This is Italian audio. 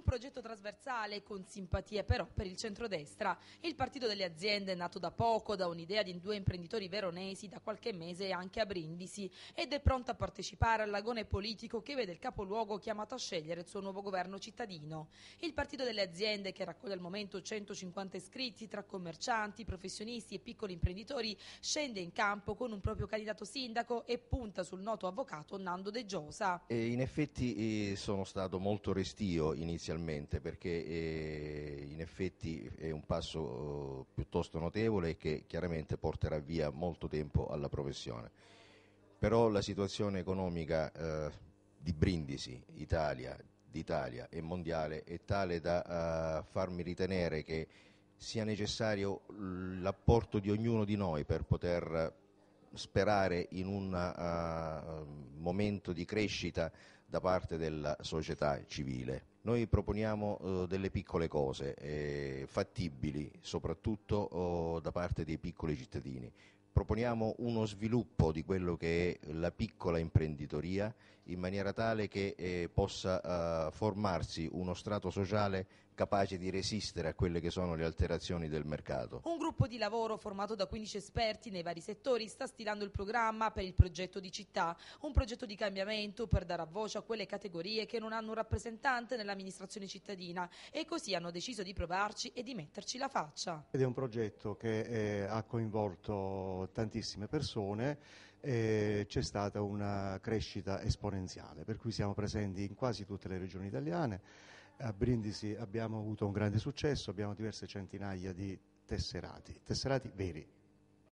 un progetto trasversale con simpatie però per il centrodestra. Il partito delle aziende è nato da poco, da un'idea di due imprenditori veronesi da qualche mese anche a Brindisi ed è pronto a partecipare al lagone politico che vede il capoluogo chiamato a scegliere il suo nuovo governo cittadino. Il partito delle aziende che raccoglie al momento 150 iscritti tra commercianti, professionisti e piccoli imprenditori scende in campo con un proprio candidato sindaco e punta sul noto avvocato Nando De Giosa. Eh, in effetti eh, sono stato molto restio inizialmente sostanzialmente perché eh, in effetti è un passo eh, piuttosto notevole e che chiaramente porterà via molto tempo alla professione. Però la situazione economica eh, di Brindisi, Italia, d'Italia e mondiale è tale da farmi ritenere che sia necessario l'apporto di ognuno di noi per poter sperare in un uh, momento di crescita da parte della società civile. Noi proponiamo eh, delle piccole cose, eh, fattibili soprattutto oh, da parte dei piccoli cittadini. Proponiamo uno sviluppo di quello che è la piccola imprenditoria in maniera tale che eh, possa eh, formarsi uno strato sociale capace di resistere a quelle che sono le alterazioni del mercato. Un gruppo di lavoro formato da 15 esperti nei vari settori sta stilando il programma per il progetto di città, un progetto di cambiamento per dare a voce a quelle categorie che non hanno un rappresentante nell'amministrazione cittadina e così hanno deciso di provarci e di metterci la faccia. Ed è un progetto che eh, ha coinvolto tantissime persone e c'è stata una crescita esponenziale, per cui siamo presenti in quasi tutte le regioni italiane. A Brindisi abbiamo avuto un grande successo, abbiamo diverse centinaia di tesserati, tesserati veri,